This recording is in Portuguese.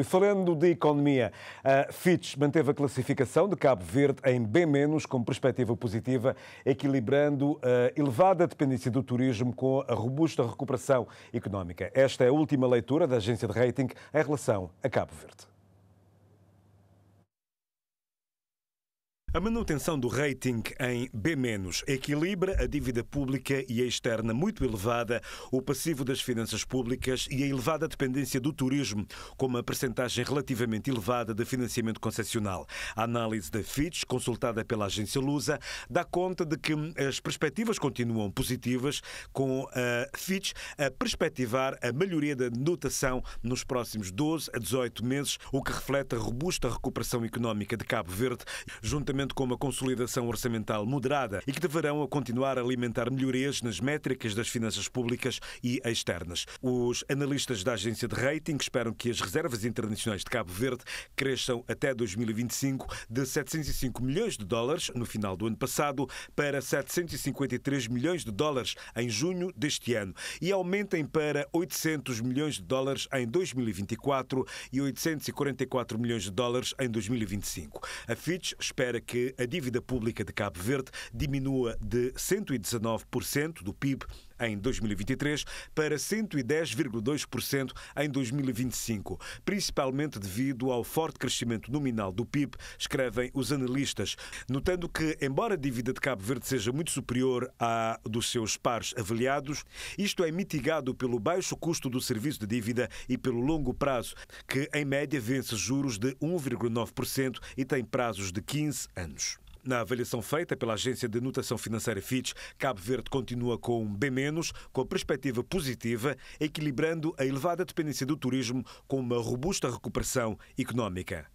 E falando de economia, a Fitch manteve a classificação de Cabo Verde em B- com perspectiva positiva, equilibrando a elevada dependência do turismo com a robusta recuperação económica. Esta é a última leitura da agência de rating em relação a Cabo Verde. A manutenção do rating em B- equilibra a dívida pública e a externa muito elevada, o passivo das finanças públicas e a elevada dependência do turismo, com uma percentagem relativamente elevada de financiamento concessional. A análise da Fitch, consultada pela agência Lusa, dá conta de que as perspectivas continuam positivas, com a Fitch a perspectivar a melhoria da notação nos próximos 12 a 18 meses, o que reflete a robusta recuperação económica de Cabo Verde, juntamente juntamente com uma consolidação orçamental moderada e que deverão a continuar a alimentar melhorias nas métricas das finanças públicas e externas. Os analistas da agência de rating esperam que as reservas internacionais de Cabo Verde cresçam até 2025 de 705 milhões de dólares no final do ano passado para 753 milhões de dólares em junho deste ano e aumentem para 800 milhões de dólares em 2024 e 844 milhões de dólares em 2025. A Fitch espera que que a dívida pública de Cabo Verde diminua de 119% do PIB em 2023 para 110,2% em 2025, principalmente devido ao forte crescimento nominal do PIB, escrevem os analistas, notando que, embora a dívida de Cabo Verde seja muito superior à dos seus pares avaliados, isto é mitigado pelo baixo custo do serviço de dívida e pelo longo prazo, que em média vence juros de 1,9% e tem prazos de 15 anos. Na avaliação feita pela agência de notação financeira Fitch, Cabo Verde continua com um B-, com a perspectiva positiva, equilibrando a elevada dependência do turismo com uma robusta recuperação económica.